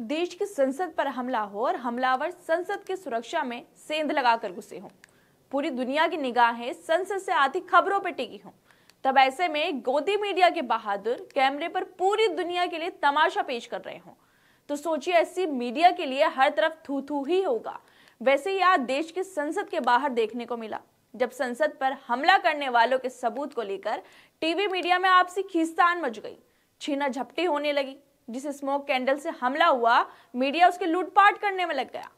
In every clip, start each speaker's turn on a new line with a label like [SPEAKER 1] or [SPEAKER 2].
[SPEAKER 1] देश की संसद पर हमला हो और हमलावर संसद की सुरक्षा में सेंध लगाकर घुसे हों पूरी दुनिया की निगाहें संसद से आती खबरों पर टिकी हों तब ऐसे में गोदी मीडिया के बहादुर कैमरे पर पूरी दुनिया के लिए तमाशा पेश कर रहे हों तो सोचिए ऐसी मीडिया के लिए हर तरफ थू थू ही होगा वैसे ही आज देश की संसद के बाहर देखने को मिला जब संसद पर हमला करने वालों के सबूत को लेकर टीवी मीडिया में आपसी खींचतान मच गई छीना झपटी होने लगी जिस स्मोक कैंडल से हमला हुआ मीडिया उसके लूटपाट करने में लग गया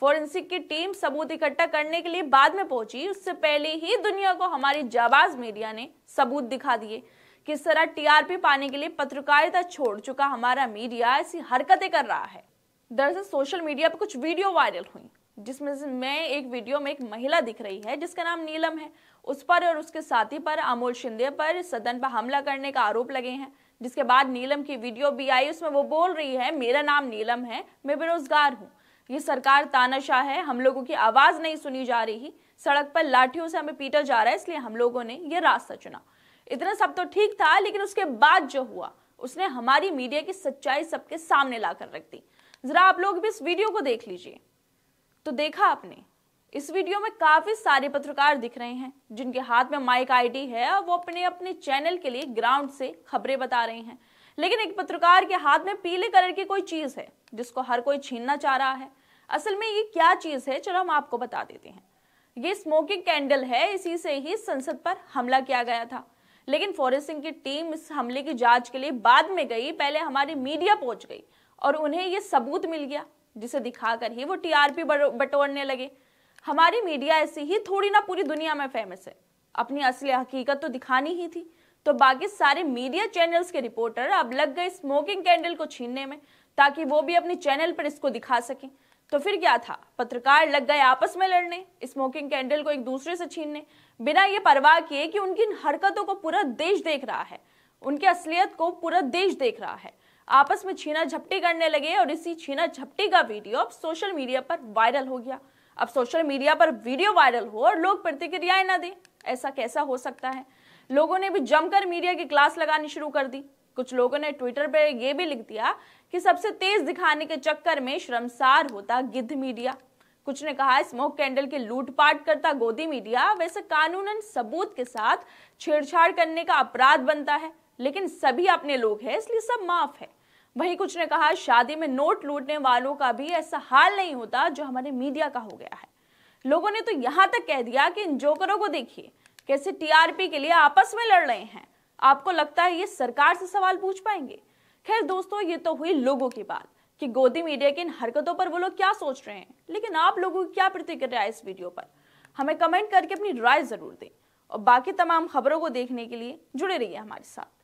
[SPEAKER 1] फोरेंसिक की टीम सबूत इकट्ठा करने के लिए बाद में पहुंची उससे पहले ही दुनिया को हमारी जाबाज मीडिया ने सबूत दिखा दिए किस तरह टीआरपी पाने के लिए पत्रकारिता छोड़ चुका हमारा मीडिया ऐसी हरकतें कर रहा है दरअसल सोशल मीडिया पर कुछ वीडियो वायरल हुई जिसमें से मैं एक वीडियो में एक महिला दिख रही है जिसका नाम नीलम है उस पर और उसके साथी पर अमोल शिंदे पर सदन पर हमला करने का आरोप लगे हैं जिसके बाद नीलम की वीडियो भी आई उसमें वो बोल रही है मेरा नाम नीलम है मैं बेरोजगार हूँ ये सरकार तानाशाह है हम लोगों की आवाज़ नहीं सुनी जा रही सड़क पर लाठियों से हमें पीटा जा रहा है इसलिए हम लोगों ने ये रास्ता चुना इतना सब तो ठीक था लेकिन उसके बाद जो हुआ उसने हमारी मीडिया की सच्चाई सबके सामने लाकर रख दी जरा आप लोग भी इस वीडियो को देख लीजिए तो देखा आपने इस वीडियो में काफ़ी सारे पत्रकार दिख रहे हैं जिनके हाथ में माइक आईडी है और वो अपने अपने चैनल के लिए ग्राउंड से खबरें बता रहे हैं लेकिन एक पत्रकार के हाथ में पीले कलर की कोई चीज़ है जिसको हर कोई छीनना चाह रहा है असल में ये क्या चीज़ है चलो हम आपको बता देते हैं ये स्मोकिंग कैंडल है इसी से ही संसद पर हमला किया गया था लेकिन फॉरेस्ट सिंह की टीम इस हमले की जांच के लिए बाद में गई पहले हमारी मीडिया पहुंच गई और उन्हें ये सबूत मिल गया जिसे दिखाकर ही वो टीआरपी बटोरने लगे हमारी मीडिया ऐसी ही थोड़ी ना पूरी दुनिया में फेमस है अपनी असली हकीकत तो दिखानी ही थी तो बाकी सारे मीडिया चैनल्स के रिपोर्टर अब लग गए स्मोकिंग कैंडल को छीनने में ताकि वो भी अपने चैनल पर इसको दिखा सकें तो फिर क्या था पत्रकार लग गए आपस में लड़ने स्मोकिंग कैंडल को एक दूसरे से छीनने बिना ये परवाह किए कि उनकी हरकतों को पूरा देश देख रहा है उनकी असलियत को पूरा देश देख रहा है आपस में छीना झपटी करने लगे और इसी छीना झपटी का वीडियो अब सोशल मीडिया पर वायरल हो गया अब सोशल मीडिया पर वीडियो वायरल हो और लोग प्रतिक्रियाएं ना दें ऐसा कैसा हो सकता है लोगों ने भी जमकर मीडिया की क्लास लगानी शुरू कर दी कुछ लोगों ने ट्विटर पर यह भी लिख दिया कि सबसे तेज दिखाने के चक्कर में श्रमसार होता गिद्ध मीडिया कुछ ने कहा स्मोक कैंडल के लूटपाट करता गोदी मीडिया वैसे कानूनन सबूत के साथ छेड़छाड़ करने का अपराध बनता है लेकिन सभी अपने लोग हैं इसलिए सब माफ है वहीं कुछ ने कहा शादी में नोट लूटने वालों का भी ऐसा हाल नहीं होता जो हमारे मीडिया का हो गया है लोगों ने तो यहाँ तक कह दिया कि इन जोकरों को देखिए कैसे टीआरपी के लिए आपस में लड़ रहे हैं आपको लगता है ये सरकार से सवाल पूछ पाएंगे खैर दोस्तों ये तो हुई लोगों की बात कि गोदी मीडिया की इन हरकतों पर वो लोग क्या सोच रहे हैं लेकिन आप लोगों की क्या प्रतिक्रिया इस वीडियो पर हमें कमेंट करके अपनी राय जरूर दें और बाकी तमाम खबरों को देखने के लिए जुड़े रहिए हमारे साथ